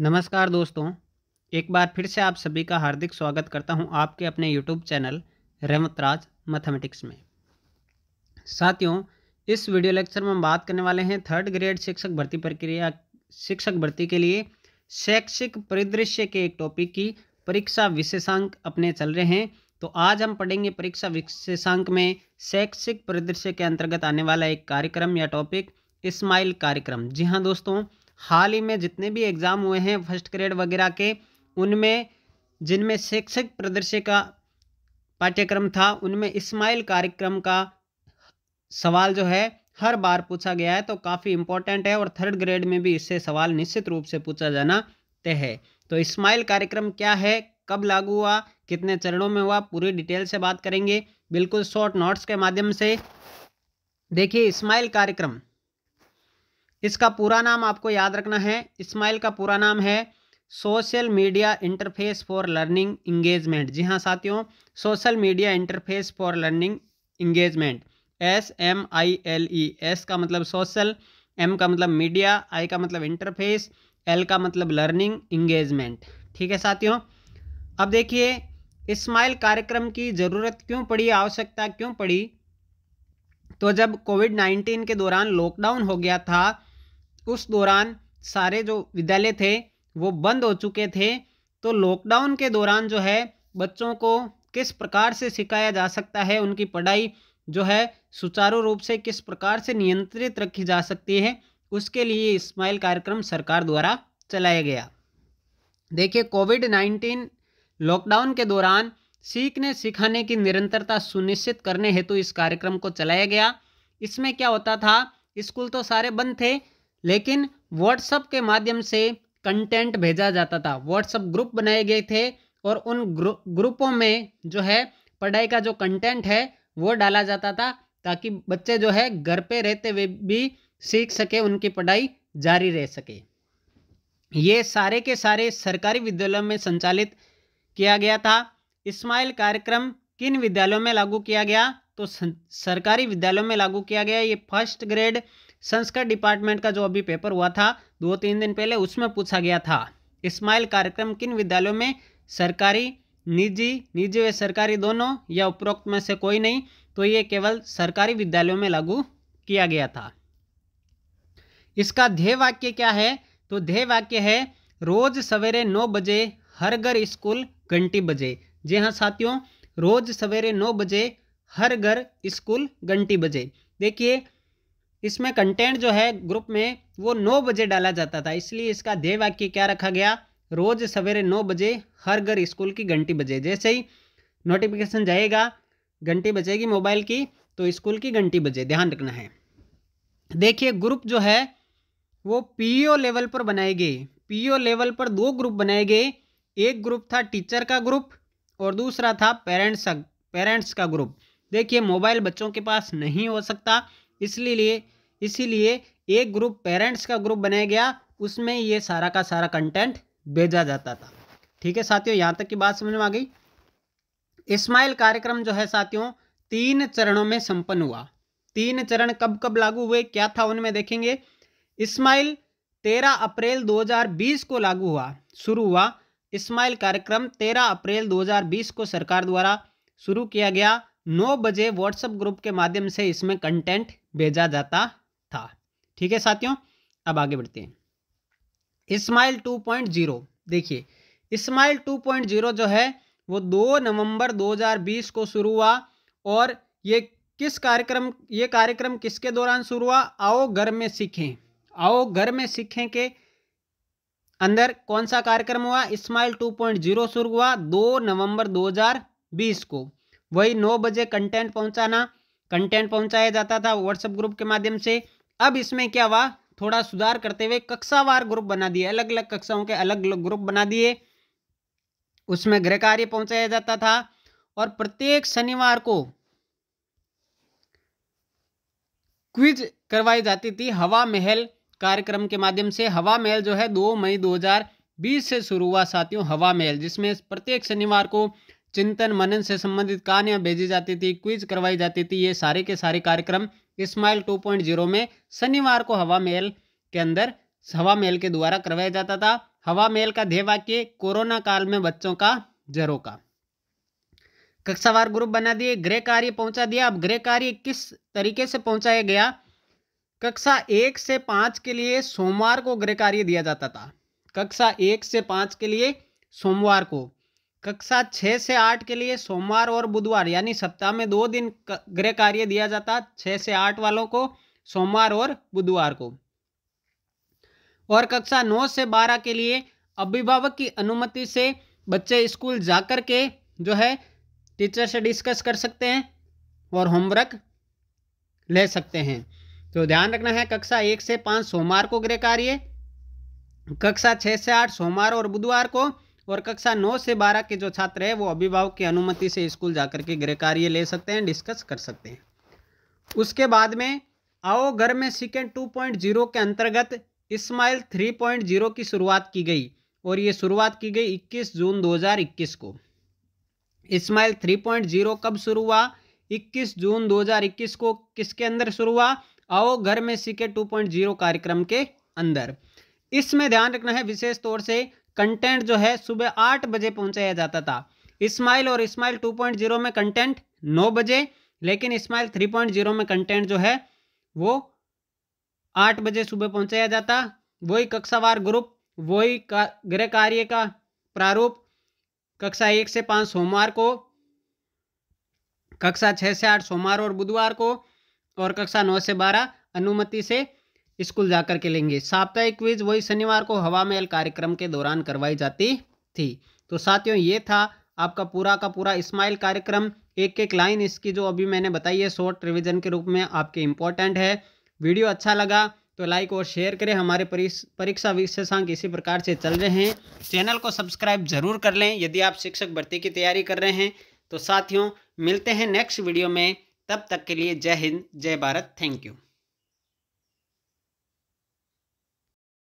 नमस्कार दोस्तों एक बार फिर से आप सभी का हार्दिक स्वागत करता हूं आपके अपने यूट्यूब चैनल रेमतराज मैथमेटिक्स में साथियों इस वीडियो लेक्चर में हम बात करने वाले हैं थर्ड ग्रेड शिक्षक भर्ती प्रक्रिया शिक्षक भर्ती के लिए शैक्षिक परिदृश्य के एक टॉपिक की परीक्षा विशेषांक अपने चल रहे हैं तो आज हम पढ़ेंगे परीक्षा विशेषांक में शैक्षिक परिदृश्य के अंतर्गत आने वाला एक कार्यक्रम या टॉपिक स्माइल कार्यक्रम जी हाँ दोस्तों हाल ही में जितने भी एग्ज़ाम हुए हैं फर्स्ट ग्रेड वगैरह के उनमें जिनमें शैक्षिक प्रदर्शय का पाठ्यक्रम था उनमें इस्माइल कार्यक्रम का सवाल जो है हर बार पूछा गया है तो काफ़ी इंपॉर्टेंट है और थर्ड ग्रेड में भी इससे सवाल निश्चित रूप से पूछा जाना तय है तो इस्माइल कार्यक्रम क्या है कब लागू हुआ कितने चरणों में हुआ पूरी डिटेल से बात करेंगे बिल्कुल शॉर्ट नोट्स के माध्यम से देखिए इस्माइल कार्यक्रम इसका पूरा नाम आपको याद रखना है इस्माइल का पूरा नाम है social media interface for learning engagement जी हाँ साथियों social media interface for learning engagement S M I L E S का मतलब सोशल एम का मतलब मीडिया आई का मतलब इंटरफेस एल का मतलब लर्निंग इंगेजमेंट ठीक है साथियों अब देखिए इस्माइल कार्यक्रम की ज़रूरत क्यों पड़ी आवश्यकता क्यों पड़ी तो जब कोविड नाइन्टीन के दौरान लॉकडाउन हो गया था उस दौरान सारे जो विद्यालय थे वो बंद हो चुके थे तो लॉकडाउन के दौरान जो है बच्चों को किस प्रकार से सिखाया जा सकता है उनकी पढ़ाई जो है सुचारू रूप से किस प्रकार से नियंत्रित रखी जा सकती है उसके लिए स्माइल कार्यक्रम सरकार द्वारा चलाया गया देखिए कोविड नाइन्टीन लॉकडाउन के दौरान सीखने सिखाने की निरंतरता सुनिश्चित करने हेतु तो इस कार्यक्रम को चलाया गया इसमें क्या होता था स्कूल तो सारे बंद थे लेकिन व्हाट्सअप के माध्यम से कंटेंट भेजा जाता था व्हाट्सअप ग्रुप बनाए गए थे और उन ग्रु, ग्रुपों में जो है पढ़ाई का जो कंटेंट है वो डाला जाता था ताकि बच्चे जो है घर पे रहते हुए भी सीख सके उनकी पढ़ाई जारी रह सके ये सारे के सारे सरकारी विद्यालयों में संचालित किया गया था इस्माइल कार्यक्रम किन विद्यालयों में लागू किया गया तो सरकारी विद्यालयों में लागू किया गया ये फर्स्ट ग्रेड संस्कार डिपार्टमेंट का जो अभी पेपर हुआ था दो तीन दिन पहले उसमें पूछा गया था स्माइल कार्यक्रम किन विद्यालयों में सरकारी निजी निजी व सरकारी दोनों या उपरोक्त में से कोई नहीं तो ये केवल सरकारी विद्यालयों में लागू किया गया था इसका ध्येय वाक्य क्या है तो ध्येय वाक्य है रोज सवेरे नौ बजे हर घर स्कूल घंटी बजे जी हाँ साथियों रोज सवेरे नौ बजे हर घर स्कूल घंटी बजे देखिए इसमें कंटेंट जो है ग्रुप में वो नौ बजे डाला जाता था इसलिए इसका ध्येय वाक्य क्या रखा गया रोज़ सवेरे नौ बजे हर घर स्कूल की घंटी बजे जैसे ही नोटिफिकेशन जाएगा घंटी बजेगी मोबाइल की तो स्कूल की घंटी बजे ध्यान रखना है देखिए ग्रुप जो है वो पीओ लेवल पर बनाए गए पीओ लेवल पर दो ग्रुप बनाए गए एक ग्रुप था टीचर का ग्रुप और दूसरा था पेरेंट्स पेरेंट्स का ग्रुप देखिए मोबाइल बच्चों के पास नहीं हो सकता इसलिए इसीलिए एक ग्रुप पेरेंट्स का ग्रुप बनाया गया उसमें ये सारा का सारा कंटेंट भेजा जाता था ठीक है साथियों यहाँ तक की बात समझ में आ गई इस्माइल कार्यक्रम जो है साथियों तीन चरणों में संपन्न हुआ तीन चरण कब कब लागू हुए क्या था उनमें देखेंगे इस्माइल 13 अप्रैल 2020 को लागू हुआ शुरू हुआ इस्माइल कार्यक्रम 13 अप्रैल 2020 को सरकार द्वारा शुरू किया गया 9 बजे व्हाट्सएप ग्रुप के माध्यम से इसमें कंटेंट भेजा जाता था ठीक है साथियों अब आगे बढ़ते हैं इस्माइल 2.0 देखिए इस्माइल 2.0 जो है वो 2 नवंबर 2020 को शुरू हुआ और ये किस कार्यक्रम ये कार्यक्रम किसके दौरान शुरू हुआ आओ घर में सीखें आओ घर में सीखें के अंदर कौन सा कार्यक्रम हुआ इस्माइल 2.0 शुरू हुआ 2 नवंबर 2020 को वही 9 बजे कंटेंट पहुंचाना कंटेंट पहुंचाया जाता था व्हाट्सएप ग्रुप के माध्यम से अब इसमें क्या हुआ थोड़ा सुधार करते हुए कक्षावार ग्रुप बना दिए अलग अलग कक्षाओं के अलग अलग ग्रुप बना दिए उसमें गृह कार्य पहुंचाया जाता था और प्रत्येक शनिवार को क्विज करवाई जाती थी हवा महल कार्यक्रम के माध्यम से हवा महल जो है दो मई 2020 से शुरू हुआ साथियों हवा महल जिसमें प्रत्येक शनिवार को चिंतन मनन से संबंधित कहानियां भेजी जाती थी क्विज करवाई जाती थी ये सारे के सारे कार्यक्रम स्माइल 2.0 में शनिवार को हवा मेल के अंदर हवा मेल के द्वारा करवाया जाता था हवा मेल का ध्यवाक्य कोरोना काल में बच्चों का जरो का कक्षावार ग्रुप बना दिए गृह कार्य पहुंचा दिया अब गृह कार्य किस तरीके से पहुंचाया गया कक्षा एक से पांच के लिए सोमवार को गृह कार्य दिया जाता था कक्षा एक से पांच के लिए सोमवार को कक्षा छः से आठ के लिए सोमवार और बुधवार यानी सप्ताह में दो दिन गृह कार्य दिया जाता छः से आठ वालों को सोमवार और बुधवार को और कक्षा नौ से बारह के लिए अभिभावक की अनुमति से बच्चे स्कूल जाकर के जो है टीचर से डिस्कस कर सकते हैं और होमवर्क ले सकते हैं तो ध्यान रखना है कक्षा एक से पाँच सोमवार को गृह कार्य कक्षा छः से आठ सोमवार और बुधवार को और कक्षा नौ से बारह के जो छात्र हैं वो अभिभावक की अनुमति से स्कूल जाकर के गृह कार्य ले सकते हैं डिस्कस कर सकते हैं उसके बाद में आओ घर में सिकेंड टू पॉइंट जीरो के अंतर्गत इस्माइल थ्री पॉइंट जीरो की शुरुआत की गई और ये शुरुआत की गई इक्कीस जून दो हज़ार इक्कीस को इस्माइल थ्री पॉइंट जीरो कब शुरू हुआ इक्कीस जून दो हज़ार इक्कीस को किसके अंदर शुरू हुआ आओ घर में सीके टू पॉइंट जीरो कार्यक्रम के अंदर इसमें ध्यान रखना है विशेष तौर से कंटेंट जो है सुबह आठ बजे पहुंचाया जाता था इस्माइल और इस्माइल 2.0 में कंटेंट नौ बजे लेकिन इस्माइल 3.0 में कंटेंट जो है वो आठ बजे सुबह पहुंचाया जाता वही कक्षावार ग्रुप वही का गृह कार्य का प्रारूप कक्षा एक से पाँच सोमवार को कक्षा छः से आठ सोमवार और बुधवार को और कक्षा नौ से बारह अनुमति से स्कूल जाकर के लेंगे साप्ताहिक क्विज वही शनिवार को हवा महल कार्यक्रम के दौरान करवाई जाती थी तो साथियों ये था आपका पूरा का पूरा स्माइल कार्यक्रम एक एक लाइन इसकी जो अभी मैंने बताई है शॉर्ट रिविजन के रूप में आपके इम्पोर्टेंट है वीडियो अच्छा लगा तो लाइक और शेयर करें हमारे परीक्षा विशेषांक इसी प्रकार से चल रहे हैं चैनल को सब्सक्राइब जरूर कर लें यदि आप शिक्षक भर्ती की तैयारी कर रहे हैं तो साथियों मिलते हैं नेक्स्ट वीडियो में तब तक के लिए जय हिंद जय भारत थैंक यू